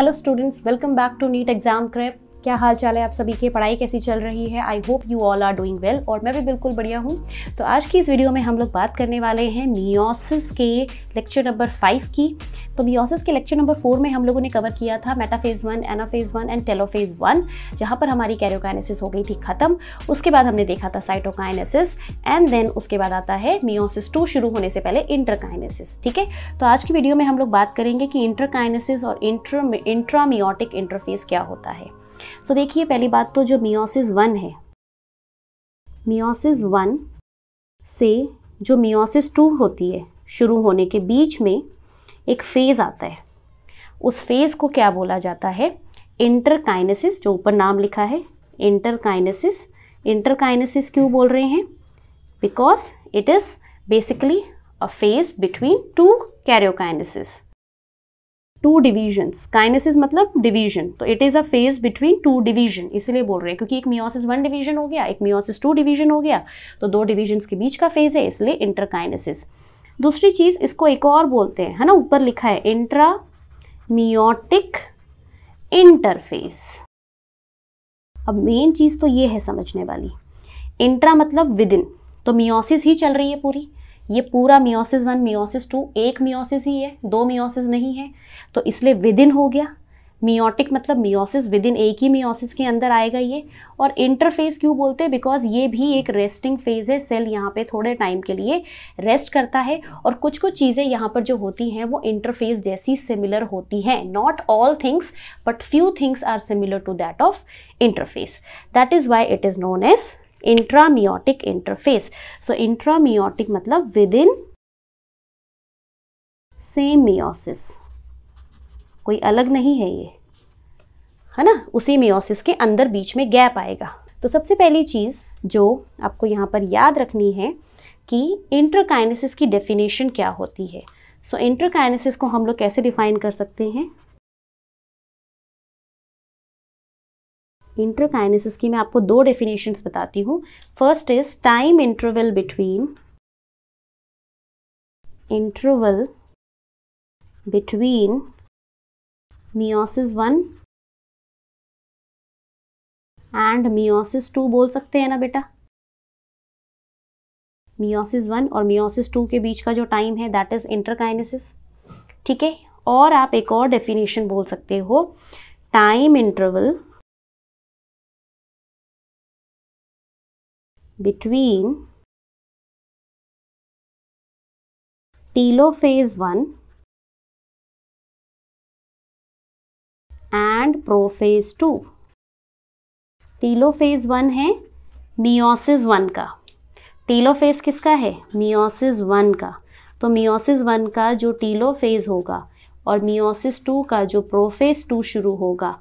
Hello students, welcome back to NEET Exam Crib. क्या हाल चाल है आप सभी के पढ़ाई कैसी चल रही है I hope you all are doing well और मैं भी बिल्कुल बढ़िया हूँ तो आज की इस वीडियो में हम लोग बात करने वाले हैं मियोसिस के लेक्चर नंबर फाइव की तो मियोसिस के लेक्चर नंबर फोर में हम लोगों ने कवर किया था metaphase one anaphase one and telophase one जहाँ पर हमारी कैरियोकाइनेसिस हो गई थी ख़त्म उसके बाद हमने देखा था साइटोकाइनेसिस एंड देन उसके बाद आता है मियोसिस टू शुरू होने से पहले इंटरकाइनेसिस ठीक है तो आज की वीडियो में हम लोग बात करेंगे कि इंटरकाइनेसिस और इंट्रो इंट्रामियोटिक इंटरफेस क्या होता है सो तो देखिए पहली बात तो जो मियोसिस वन है मियोसिस वन से जो मियोसिस टू होती है शुरू होने के बीच में एक फेज़ आता है उस फेज़ को क्या बोला जाता है इंटरकाइनेसिस जो ऊपर नाम लिखा है इंटरकाइनेसिस इंटरकाइनेसिस क्यों बोल रहे हैं because it is basically a phase between two karyokinesis two divisions kinesis मतलब डिवीजन तो it is a phase between two division इसलिए बोल रहे हैं क्योंकि एक मियोसिस वन डिवीजन हो गया एक मियोसिस टू डिवीजन हो गया तो दो डिवीजन्स के बीच का फेज है इसलिए इंटरकाइनेसिस दूसरी चीज़ इसको एक और बोलते हैं है ना ऊपर लिखा है इंट्रा मियोटिक इंटरफेस अब मेन चीज़ तो ये है समझने वाली इंट्रा मतलब विद इन तो मियोसिस ही चल रही है पूरी ये पूरा मियोसिस वन मियोसिस टू एक मियोसिस ही है दो मियोसिस नहीं है तो इसलिए विद इन हो गया मियोटिक मतलब मियोसिस विद इन एक ही मियोसिस के अंदर आएगा ये और इंटरफेस क्यों बोलते हैं बिकॉज ये भी एक रेस्टिंग फेज है सेल यहाँ पे थोड़े टाइम के लिए रेस्ट करता है और कुछ कुछ चीज़ें यहाँ पर जो होती हैं वो इंटरफेस जैसी सिमिलर होती हैं not all things but few things are similar to that of interphase that is why it is known as intrameiotic interphase so intrameiotic मतलब विद इन सेम मियोसिस कोई अलग नहीं है ये है ना उसी मियोसिस के अंदर बीच में गैप आएगा तो सबसे पहली चीज़ जो आपको यहाँ पर याद रखनी है कि इंटरकाइनेसिस की डेफिनेशन क्या होती है सो so, इंटरकाइनेसिस को हम लोग कैसे डिफाइन कर सकते हैं इंट्रोकाइनेसिस की मैं आपको दो डेफिनेशंस बताती हूँ first is time interval between interval between meiosis one and meiosis two बोल सकते हैं ना बेटा मियोसिस वन और मियोसिस टू के बीच का जो टाइम है दैट इज इंटरकाइनेसिस ठीक है और आप एक और डेफिनेशन बोल सकते हो time interval between telophase 1 and prophase two telophase one है मियोसिस वन का टीलोफेज किसका है मियोसिस वन का तो मियोसिस वन का जो टीलोफेज होगा और मियोसिस टू का जो प्रोफेज टू शुरू होगा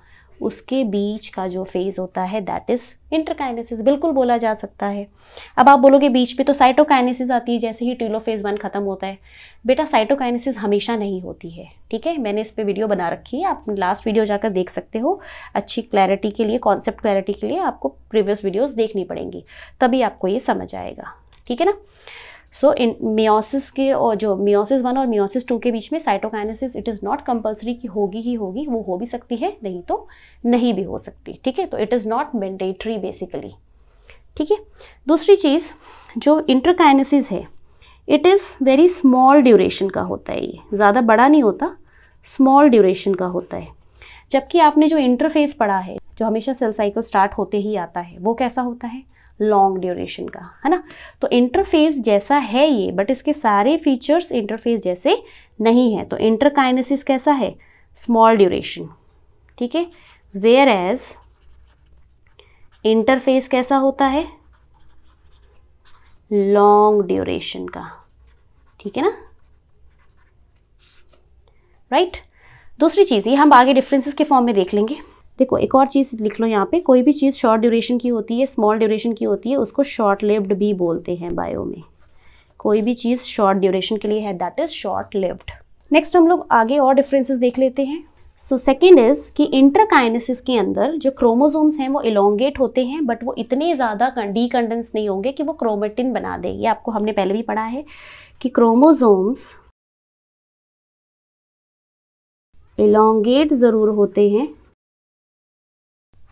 उसके बीच का जो फेज़ होता है दैट इज़ इंटरकाइनेसिस बिल्कुल बोला जा सकता है अब आप बोलोगे बीच पे तो साइटोकाइनेसिस आती है जैसे ही टीलो फेज़ वन ख़त्म होता है बेटा साइटोकाइनेसिस हमेशा नहीं होती है ठीक है मैंने इस पर वीडियो बना रखी है आप लास्ट वीडियो जाकर देख सकते हो अच्छी क्लैरिटी के लिए कॉन्सेप्ट क्लैरिटी के लिए आपको प्रीवियस वीडियोज़ देखनी पड़ेंगी तभी आपको ये समझ आएगा ठीक है ना सो इन मियोसिस के और जो मियोसिस वन और मियोसिस टू के बीच में cytokinesis it is not compulsory कि होगी ही होगी वो हो भी सकती है नहीं तो नहीं भी हो सकती ठीक है तो it is not mandatory basically ठीक है दूसरी चीज़ जो इंटरकाइनेसिस है it is very small duration का होता है ये ज़्यादा बड़ा नहीं होता स्मॉल ड्यूरेशन का होता है जबकि आपने जो इंटरफेस पढ़ा है जो हमेशा सेल साइकिल स्टार्ट होते ही आता है वो कैसा होता है लॉन्ग ड्यूरेशन का है ना तो इंटरफेस जैसा है ये बट इसके सारे फीचर्स इंटरफेस जैसे नहीं है तो इंटरकाइनेसिस कैसा है स्मॉल ड्यूरेशन ठीक है वेयर एज इंटरफेस कैसा होता है लॉन्ग ड्यूरेशन का ठीक है ना राइट right? दूसरी चीज़ ये हम आगे डिफरेंसेस के फॉर्म में देख लेंगे देखो एक और चीज़ लिख लो यहाँ पे कोई भी चीज़ शॉर्ट ड्यूरेशन की होती है स्मॉल ड्यूरेशन की होती है उसको शॉर्ट लिव्ड भी बोलते हैं बायो में कोई भी चीज़ शॉर्ट ड्यूरेशन के लिए है that is short lived next हम लोग आगे और डिफरेंसेस देख लेते हैं सो सेकेंड इज़ कि इंटरकाइनेसिस के अंदर जो क्रोमोजोम्स हैं वो इलोंगेट होते हैं बट वो इतने ज़्यादा डीकंडेंस नहीं होंगे कि वो क्रोमेटिन बना दें ये आपको हमने पहले भी पढ़ा है कि क्रोमोजोम्स इलोंगेट ज़रूर होते हैं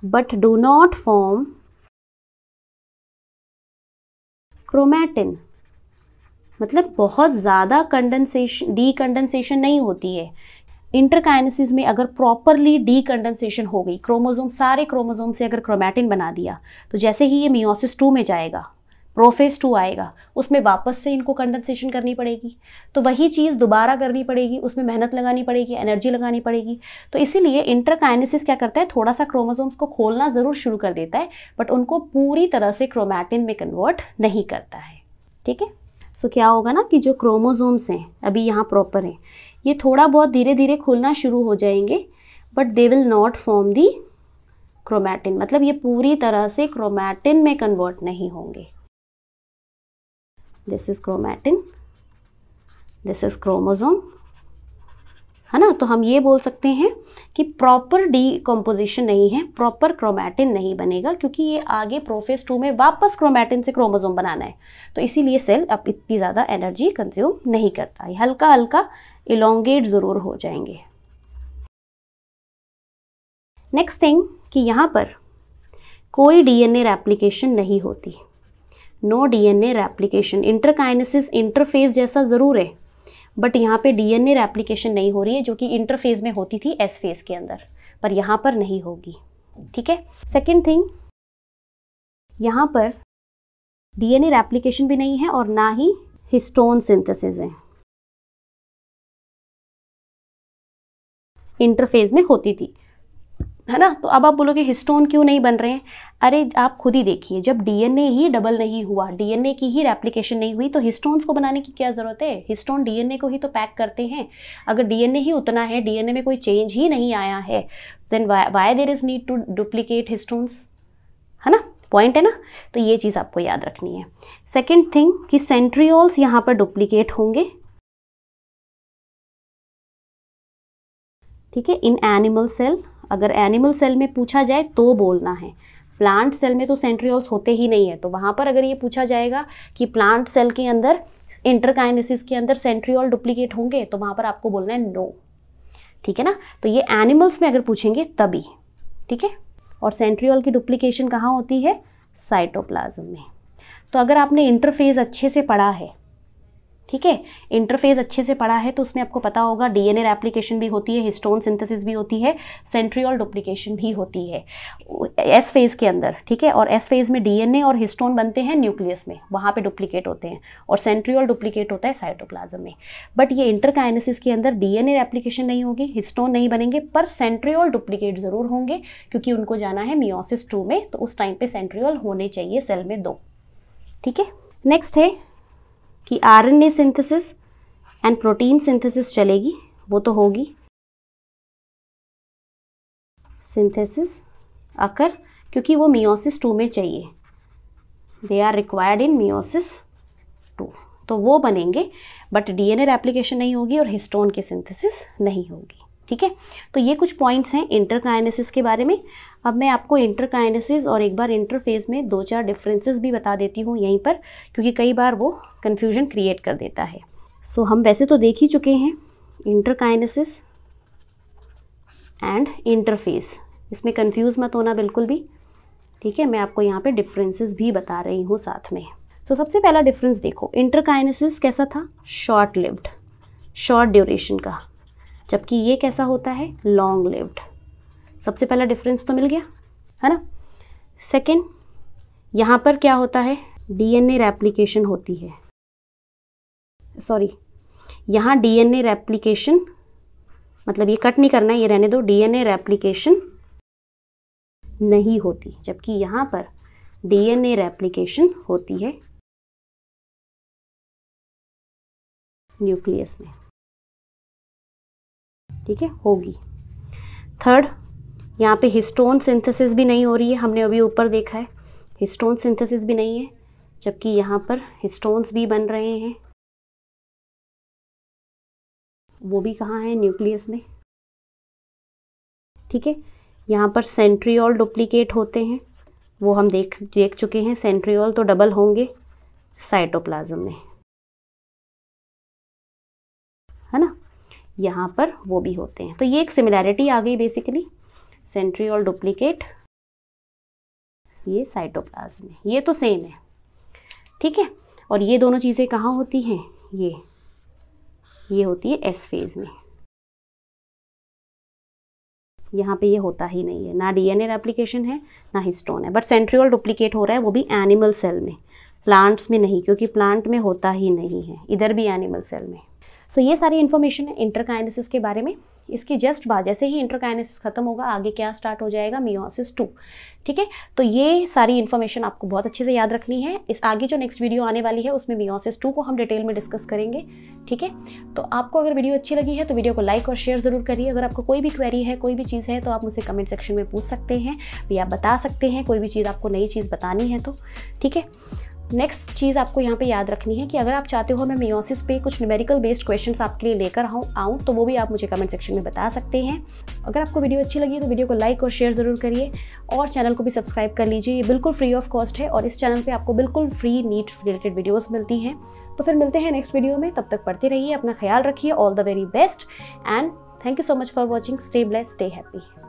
but do not form chromatin मतलब बहुत ज़्यादा कंडेंसेशन डी कंडेंसेशन नहीं होती है इंटरकाइनसिस में अगर प्रॉपरली डी कंडेंसेशन हो गई क्रोमोजोम सारे क्रोमोजोम से अगर क्रोमैटिन बना दिया तो जैसे ही ये मियोसिस टू में जाएगा प्रोफेस टू आएगा उसमें वापस से इनको कंडेंसेशन करनी पड़ेगी तो वही चीज़ दोबारा करनी पड़ेगी उसमें मेहनत लगानी पड़ेगी एनर्जी लगानी पड़ेगी तो इसीलिए इंटरकाइनेसिस क्या करता है थोड़ा सा क्रोमोजोम्स को खोलना ज़रूर शुरू कर देता है बट उनको पूरी तरह से क्रोमैटिन में कन्वर्ट नहीं करता है ठीक है सो क्या होगा ना कि जो क्रोमोजोम्स हैं अभी यहाँ प्रॉपर हैं ये थोड़ा बहुत धीरे धीरे खुलना शुरू हो जाएंगे but they will not form the chromatin मतलब ये पूरी तरह से क्रोमैटिन में कन्वर्ट नहीं होंगे this is chromatin this is chromosome है ना तो हम ये बोल सकते हैं कि प्रॉपर डी कॉम्पोजिशन नहीं है प्रॉपर क्रोमैटिन नहीं बनेगा क्योंकि ये आगे प्रोफेस टू में वापस क्रोमैटिन से क्रोमोजोम बनाना है तो इसीलिए सेल अब इतनी ज़्यादा एनर्जी कंज्यूम नहीं करता हल्का हल्का इलोंगेट ज़रूर हो जाएंगे नेक्स्ट थिंग कि यहाँ पर कोई डीएनए एन नहीं होती no DNA replication interkinesis interphase जैसा ज़रूर है बट यहाँ पे डीएनए रेप्लिकेशन नहीं हो रही है जो कि इंटरफेज में होती थी एस फेज के अंदर पर यहाँ पर नहीं होगी ठीक है सेकेंड थिंग यहाँ पर डीएनए रेप्लिकेशन भी नहीं है और ना ही हिस्टोन सिंथेसिस है इंटरफेज में होती थी है ना तो अब आप बोलोगे हिस्टोन क्यों नहीं बन रहे हैं अरे आप खुद ही देखिए जब डीएनए ही डबल नहीं हुआ डीएनए की ही रेप्लिकेशन नहीं हुई तो हिस्टोन्स को बनाने की क्या ज़रूरत है हिस्टोन डीएनए को ही तो पैक करते हैं अगर डीएनए ही उतना है डीएनए में कोई चेंज ही नहीं आया है then why there is need to duplicate histones है ना पॉइंट है ना तो ये चीज़ आपको याद रखनी है सेकेंड थिंग कि सेंट्रियोल्स यहाँ पर डुप्लीकेट होंगे ठीक है इन एनिमल सेल अगर एनिमल सेल में पूछा जाए तो बोलना है प्लांट सेल में तो सेंट्रियोल्स होते ही नहीं है तो वहाँ पर अगर ये पूछा जाएगा कि प्लांट सेल के अंदर इंटरकाइनेसिस के अंदर सेंट्रियोल डुप्लीकेट होंगे तो वहाँ पर आपको बोलना है नो ठीक है ना तो ये एनिमल्स में अगर पूछेंगे तभी ठीक है और सेंट्रियोल की डुप्लीकेशन कहाँ होती है साइटोप्लाज्म में तो अगर आपने इंटरफेज अच्छे से पढ़ा है ठीक है इंटरफेज अच्छे से पढ़ा है तो उसमें आपको पता होगा डीएनए रेप्लिकेशन भी होती है हिस्टोन सिंथेसिस भी होती है सेंट्रियल डुप्लीकेशन भी होती है एस फेज के अंदर ठीक है और एस फेज में डीएनए और हिस्टोन बनते हैं न्यूक्लियस में वहाँ पे डुप्लीकेट होते हैं और सेंट्रियल डुप्लीकेट होता है साइटोप्लाज्म में बट ये इंटरकाइनेसिस के अंदर डीएनए रेप्लिकेशन नहीं होगी हिस्टोन नहीं बनेंगे पर सेंट्रियल डुप्लीकेट ज़रूर होंगे क्योंकि उनको जाना है मियोसिस टू में तो उस टाइम पर सेंट्रियल होने चाहिए सेल में दो ठीक है नेक्स्ट है कि RNA synthesis and protein synthesis चलेगी वो तो होगी सिंथेसिस आकर क्योंकि वो मियोसिस टू में चाहिए they are required in meiosis two तो वो बनेंगे बट डीएनए एप्लीकेशन नहीं होगी और हिस्टोन की सिंथेसिस नहीं होगी ठीक है तो ये कुछ पॉइंट्स हैं इंटरकाइनेसिस के बारे में अब मैं आपको इंटरकाइनेसिस और एक बार इंटरफेज में दो चार डिफरेंसेस भी बता देती हूँ यहीं पर क्योंकि कई बार वो कन्फ्यूजन क्रिएट कर देता है सो हम वैसे तो देख ही चुके हैं इंटरकाइनेसिस एंड इंटरफेस इसमें कन्फ्यूज़ मत होना बिल्कुल भी ठीक है मैं आपको यहाँ पर डिफरेंसेस भी बता रही हूँ साथ में तो so, सबसे पहला डिफरेंस देखो इंटरकाइनेसिस कैसा था शॉर्ट लिव्ड शॉर्ट ड्यूरेशन का जबकि ये कैसा होता है लॉन्ग लिव्ड सबसे पहला डिफरेंस तो मिल गया है ना सेकेंड यहाँ पर क्या होता है डीएनए रेप्लिकेशन होती है सॉरी यहाँ डीएनए रेप्लिकेशन मतलब ये कट नहीं करना है ये रहने दो डीएनए रेप्लिकेशन नहीं होती जबकि यहाँ पर डीएनए रेप्लिकेशन होती है न्यूक्लियस में ठीक है होगी थर्ड यहाँ पे हिस्टोन सिंथेसिस भी नहीं हो रही है हमने अभी ऊपर देखा है हिस्टोन सिंथेसिस भी नहीं है जबकि यहाँ पर हिस्टोन्स भी बन रहे हैं वो भी कहाँ है न्यूक्लियस में ठीक है यहाँ पर सेंट्रियोल डुप्लीकेट होते हैं वो हम देख देख चुके हैं सेंट्रियोल तो डबल होंगे साइटोप्लाज्म में है ना यहाँ पर वो भी होते हैं तो ये एक सिमिलैरिटी आ गई बेसिकली सेंट्री और डुप्लीकेट ये साइटोप्लाज्म में ये तो सेम है ठीक है और ये दोनों चीज़ें कहाँ होती हैं ये ये होती है एस फेज में यहाँ पे ये होता ही नहीं है ना डीएनए एप्लीकेशन है ना हिस्टोन है बट सेंट्रियल डुप्लीकेट हो रहा है वो भी एनिमल सेल में प्लांट्स में नहीं क्योंकि प्लांट में होता ही नहीं है इधर भी एनिमल सेल में सो so, ये सारी इन्फॉर्मेशन है इंटरकाइनेसिस के बारे में इसके जस्ट बाद जैसे ही इंटरकाइनेसिस खत्म होगा आगे क्या स्टार्ट हो जाएगा मियोसिस टू ठीक है तो ये सारी इन्फॉर्मेशन आपको बहुत अच्छे से याद रखनी है इस आगे जो नेक्स्ट वीडियो आने वाली है उसमें मियोसिस टू को हम डिटेल में डिस्कस करेंगे ठीक है तो आपको अगर वीडियो अच्छी लगी है तो वीडियो को लाइक और शेयर ज़रूर करिए अगर आपको कोई भी क्वेरी है कोई भी चीज़ है तो आप मुझे कमेंट सेक्शन में पूछ सकते हैं या बता सकते हैं कोई भी चीज़ आपको नई चीज़ बतानी है तो ठीक है नेक्स्ट चीज़ आपको यहाँ पे याद रखनी है कि अगर आप चाहते हो मैं मेयोसिस पे कुछ न्यूमेरिकल बेस्ड क्वेश्चंस आपके लिए लेकर आऊँ आऊँ तो वो भी आप मुझे कमेंट सेक्शन में बता सकते हैं अगर आपको वीडियो अच्छी लगी है तो वीडियो को लाइक और शेयर ज़रूर करिए और चैनल को भी सब्सक्राइब कर लीजिए ये बिल्कुल फ्री ऑफ कॉस्ट है और इस चैनल पर आपको बिल्कुल फ्री नीट रिलेटेड वीडियोज़ मिलती हैं तो फिर मिलते हैं नेक्स्ट वीडियो में तब तक पढ़ते रहिए अपना ख्याल रखिए all the very best and thank you so much for watching stay blessed stay happy